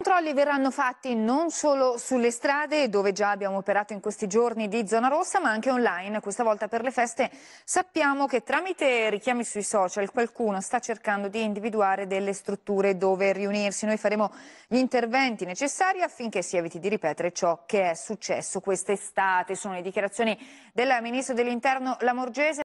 I controlli verranno fatti non solo sulle strade, dove già abbiamo operato in questi giorni di zona rossa, ma anche online. Questa volta per le feste sappiamo che tramite richiami sui social qualcuno sta cercando di individuare delle strutture dove riunirsi. Noi faremo gli interventi necessari affinché si eviti di ripetere ciò che è successo quest'estate. Sono le dichiarazioni della Ministra dell'Interno Lamorgese.